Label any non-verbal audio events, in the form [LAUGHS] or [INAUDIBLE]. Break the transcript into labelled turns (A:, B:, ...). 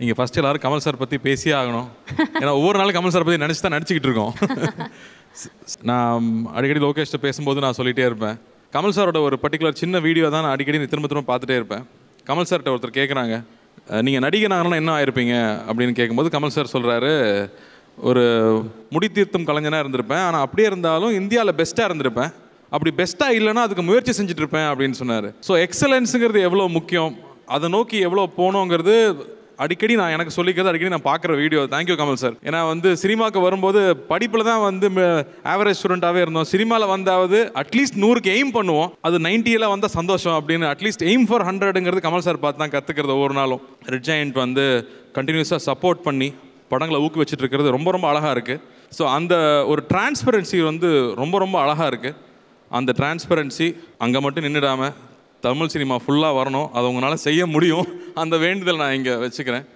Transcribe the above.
A: நீங்கள் ஃபஸ்ட் எல்லாரும் கமல் சார் பற்றி பேசியே ஆகணும் ஏன்னா ஒவ்வொரு நாளும் கமல் சார் பற்றி நினச்சி தான் நடிச்சிக்கிட்டு இருக்கோம் [LAUGHS] நான் அடிக்கடி லோகேஷ்ட பேசும்போது நான் சொல்லிகிட்டே இருப்பேன் கமல் சாரோட ஒரு பர்டிகுலர் சின்ன வீடியோ தான் நான் அடிக்கடி திரும்ப திரும்ப பார்த்துட்டே இருப்பேன் கமல் சார்கிட்ட ஒருத்தர் கேட்குறாங்க நீங்கள் நடிகனாகனா என்ன ஆயிருப்பீங்க அப்படின்னு கேட்கும்போது கமல் சார் சொல்கிறாரு ஒரு தீர்த்தும் கலைஞனாக இருந்திருப்பேன் ஆனால் அப்படியே இருந்தாலும் இந்தியாவில் பெஸ்ட்டாக இருந்திருப்பேன் அப்படி பெஸ்ட்டாக இல்லைன்னா அதுக்கு முயற்சி செஞ்சுட்டு இருப்பேன் அப்படின்னு சொன்னார் ஸோ எக்ஸலன்ஸுங்கிறது எவ்வளோ முக்கியம் அதை நோக்கி எவ்வளோ போகணுங்கிறது அடிக்கடி நான் எனக்கு சொல்லிக்கிறது அடிக்கடி நான் பார்க்குற வீடியோ தேங்க்யூ கமல் சார் ஏன்னா வந்து சினிமாவுக்கு வரும்போது படிப்பில் தான் வந்து ஆவரேஜ் ஸ்டூடெண்ட்டாகவே இருந்தோம் சினிமாவில் வந்தாவது அட்லீஸ்ட் நூறுக்கு எய்ம் பண்ணுவோம் அது நைன்ட்டியில் வந்தால் சந்தோஷம் அப்படின்னு அட்லீஸ்ட் எய்ம் ஃபார் ஹண்ட்ரடுங்கிறது கமல் சார் பார்த்து தான் கற்றுக்கிறது ஒவ்வொரு நாளும் ரெட் ஜாயிண்ட் வந்து கண்டினியூஸாக சப்போர்ட் பண்ணி படங்களை ஊக்குவிச்சிட்டு இருக்கிறது ரொம்ப ரொம்ப அழகாக இருக்குது ஸோ அந்த ஒரு டிரான்ஸ்பெரன்சி வந்து ரொம்ப ரொம்ப அழகாக இருக்குது அந்த டிரான்ஸ்பெரன்சி அங்கே மட்டும் நின்றுடாமல் தமிழ் சினிமா ஃபுல்லாக வரணும் அதை உங்களால் செய்ய முடியும் அந்த வேண்டுதல் நான் இங்கே வச்சுக்கிறேன்